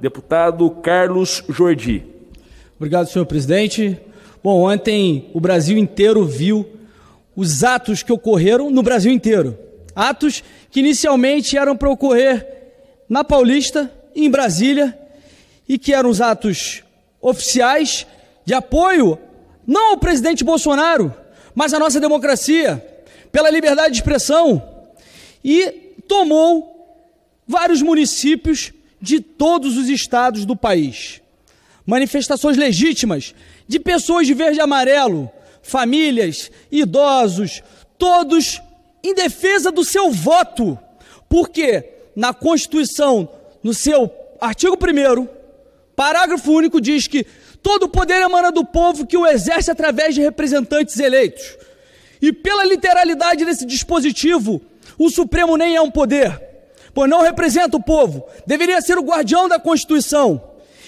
Deputado Carlos Jordi. Obrigado, senhor presidente. Bom, ontem o Brasil inteiro viu os atos que ocorreram no Brasil inteiro. Atos que inicialmente eram para ocorrer na Paulista, em Brasília, e que eram os atos oficiais de apoio não ao presidente Bolsonaro, mas à nossa democracia, pela liberdade de expressão, e tomou vários municípios de todos os estados do país. Manifestações legítimas de pessoas de verde e amarelo, famílias, idosos, todos em defesa do seu voto. Porque na Constituição, no seu artigo 1, parágrafo único, diz que todo o poder emana do povo que o exerce através de representantes eleitos. E pela literalidade desse dispositivo, o Supremo nem é um poder, pois não representa o povo, deveria ser o guardião da Constituição.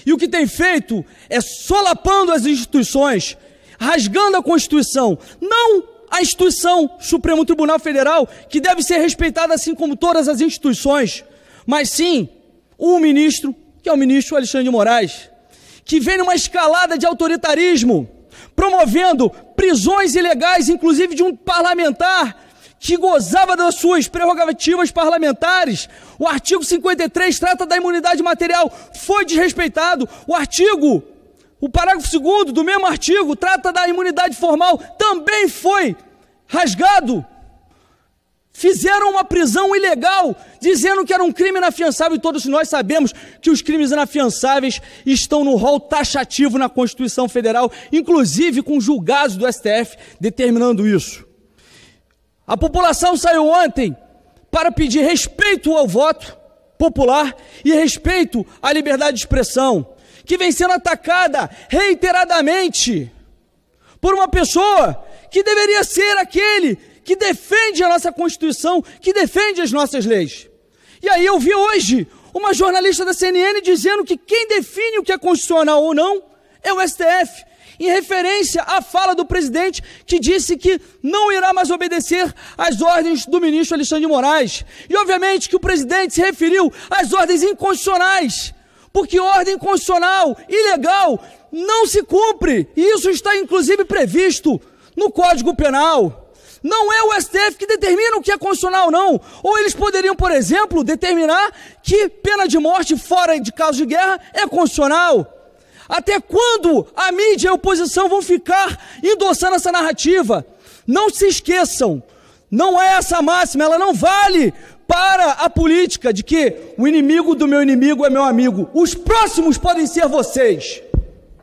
E o que tem feito é solapando as instituições, rasgando a Constituição, não a instituição Supremo Tribunal Federal, que deve ser respeitada assim como todas as instituições, mas sim o ministro, que é o ministro Alexandre de Moraes, que vem numa escalada de autoritarismo, promovendo prisões ilegais, inclusive de um parlamentar que gozava das suas prerrogativas parlamentares. O artigo 53 trata da imunidade material, foi desrespeitado. O artigo, o parágrafo 2 do mesmo artigo, trata da imunidade formal, também foi rasgado. Fizeram uma prisão ilegal, dizendo que era um crime inafiançável, e todos nós sabemos que os crimes inafiançáveis estão no rol taxativo na Constituição Federal, inclusive com julgados do STF determinando isso. A população saiu ontem para pedir respeito ao voto popular e respeito à liberdade de expressão, que vem sendo atacada reiteradamente por uma pessoa que deveria ser aquele que defende a nossa Constituição, que defende as nossas leis. E aí eu vi hoje uma jornalista da CNN dizendo que quem define o que é constitucional ou não é o STF em referência à fala do presidente que disse que não irá mais obedecer às ordens do ministro Alexandre de Moraes. E obviamente que o presidente se referiu às ordens inconstitucionais, porque ordem constitucional ilegal não se cumpre, e isso está inclusive previsto no Código Penal. Não é o STF que determina o que é constitucional, não. Ou eles poderiam, por exemplo, determinar que pena de morte fora de caso de guerra é constitucional. Até quando a mídia e a oposição vão ficar endossando essa narrativa? Não se esqueçam, não é essa máxima, ela não vale para a política de que o inimigo do meu inimigo é meu amigo. Os próximos podem ser vocês.